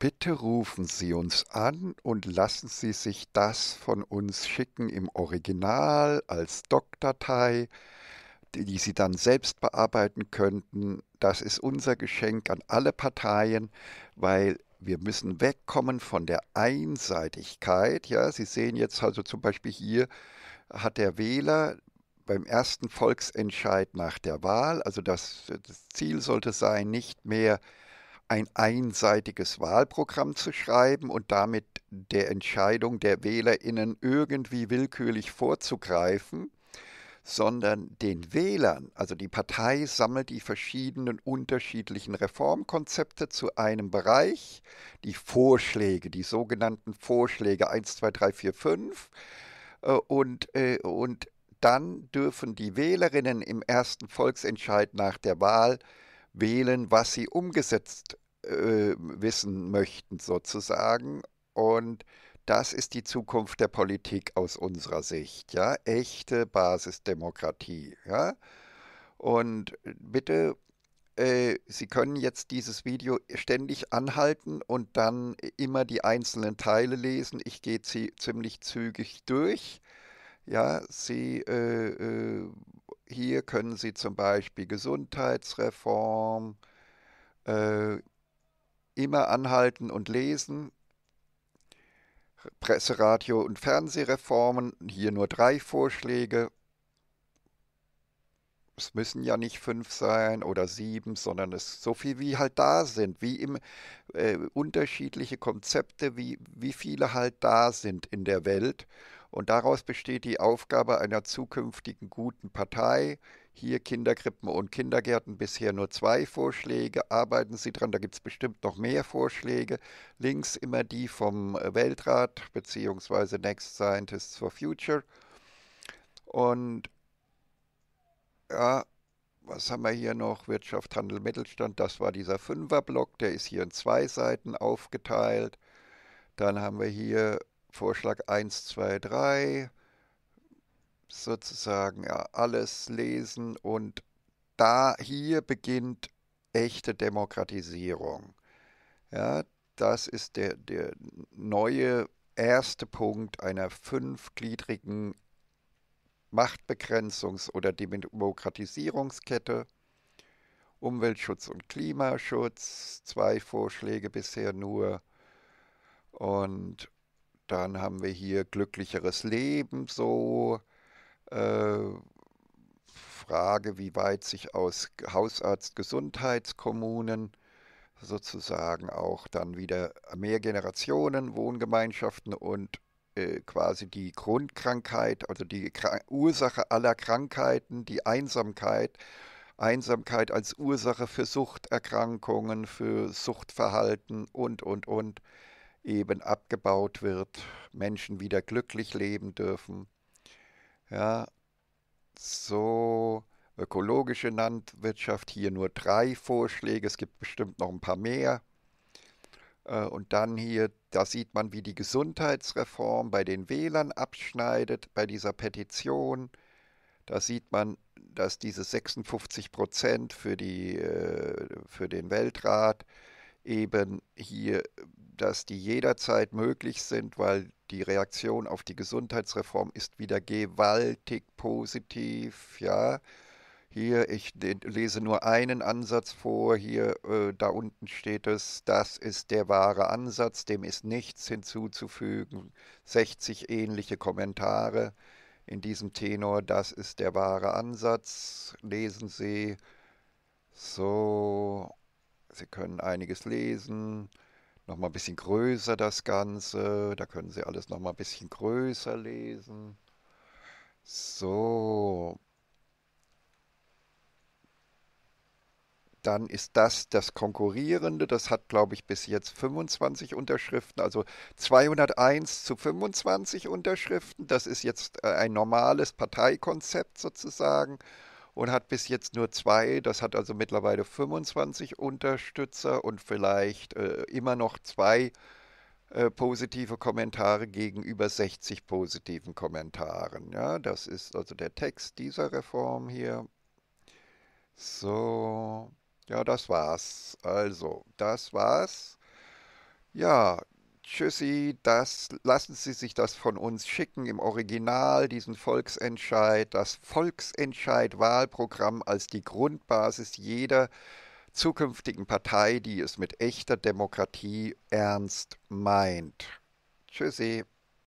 Bitte rufen Sie uns an und lassen Sie sich das von uns schicken im Original als Doc-Datei, die Sie dann selbst bearbeiten könnten. Das ist unser Geschenk an alle Parteien, weil wir müssen wegkommen von der Einseitigkeit. Ja, Sie sehen jetzt also zum Beispiel hier hat der Wähler beim ersten Volksentscheid nach der Wahl, also das, das Ziel sollte sein, nicht mehr äh, ein einseitiges Wahlprogramm zu schreiben und damit der Entscheidung der Wählerinnen irgendwie willkürlich vorzugreifen, sondern den Wählern, also die Partei sammelt die verschiedenen unterschiedlichen Reformkonzepte zu einem Bereich, die Vorschläge, die sogenannten Vorschläge 1, 2, 3, 4, 5 und, äh, und dann dürfen die Wählerinnen im ersten Volksentscheid nach der Wahl wählen, was sie umgesetzt äh, wissen möchten, sozusagen. Und das ist die Zukunft der Politik aus unserer Sicht, ja, echte Basisdemokratie, ja. Und bitte, äh, Sie können jetzt dieses Video ständig anhalten und dann immer die einzelnen Teile lesen. Ich gehe sie ziemlich zügig durch, ja. Sie äh, äh, hier können Sie zum Beispiel Gesundheitsreform, äh, immer anhalten und lesen, Presse, Radio und Fernsehreformen, hier nur drei Vorschläge. Es müssen ja nicht fünf sein oder sieben, sondern es so viel wie halt da sind, wie im äh, unterschiedliche Konzepte, wie, wie viele halt da sind in der Welt. Und daraus besteht die Aufgabe einer zukünftigen guten Partei. Hier Kinderkrippen und Kindergärten bisher nur zwei Vorschläge. Arbeiten Sie dran, da gibt es bestimmt noch mehr Vorschläge. Links immer die vom äh, Weltrat bzw. Next Scientists for Future. Und ja, was haben wir hier noch? Wirtschaft, Handel, Mittelstand. Das war dieser Fünferblock. Der ist hier in zwei Seiten aufgeteilt. Dann haben wir hier Vorschlag 1, 2, 3 sozusagen ja, alles lesen und da hier beginnt echte Demokratisierung. Ja, das ist der, der neue erste Punkt einer fünfgliedrigen Machtbegrenzungs- oder Demokratisierungskette. Umweltschutz und Klimaschutz, zwei Vorschläge bisher nur. Und dann haben wir hier glücklicheres Leben so. Äh, Frage, wie weit sich aus Hausarzt-Gesundheitskommunen sozusagen auch dann wieder mehr Generationen, Wohngemeinschaften und äh, quasi die Grundkrankheit, also die Kr Ursache aller Krankheiten, die Einsamkeit, Einsamkeit als Ursache für Suchterkrankungen, für Suchtverhalten und, und, und, eben abgebaut wird, Menschen wieder glücklich leben dürfen. Ja, so ökologische Landwirtschaft hier nur drei Vorschläge, es gibt bestimmt noch ein paar mehr. Äh, und dann hier, da sieht man, wie die Gesundheitsreform bei den Wählern abschneidet, bei dieser Petition. Da sieht man, dass diese 56 Prozent für, die, äh, für den Weltrat, eben hier, dass die jederzeit möglich sind, weil die Reaktion auf die Gesundheitsreform ist wieder gewaltig positiv, ja. Hier, ich lese nur einen Ansatz vor, hier, äh, da unten steht es, das ist der wahre Ansatz, dem ist nichts hinzuzufügen. 60 ähnliche Kommentare in diesem Tenor, das ist der wahre Ansatz, lesen Sie. So, Sie können einiges lesen, nochmal ein bisschen größer das Ganze. Da können Sie alles noch mal ein bisschen größer lesen. So. Dann ist das das Konkurrierende. Das hat, glaube ich, bis jetzt 25 Unterschriften, also 201 zu 25 Unterschriften. Das ist jetzt äh, ein normales Parteikonzept sozusagen und hat bis jetzt nur zwei. Das hat also mittlerweile 25 Unterstützer und vielleicht äh, immer noch zwei äh, positive Kommentare gegenüber 60 positiven Kommentaren. Ja, das ist also der Text dieser Reform hier. So, ja, das war's. Also, das war's. Ja, Tschüssi, das, lassen Sie sich das von uns schicken im Original, diesen Volksentscheid, das Volksentscheid-Wahlprogramm als die Grundbasis jeder zukünftigen Partei, die es mit echter Demokratie ernst meint. Tschüssi.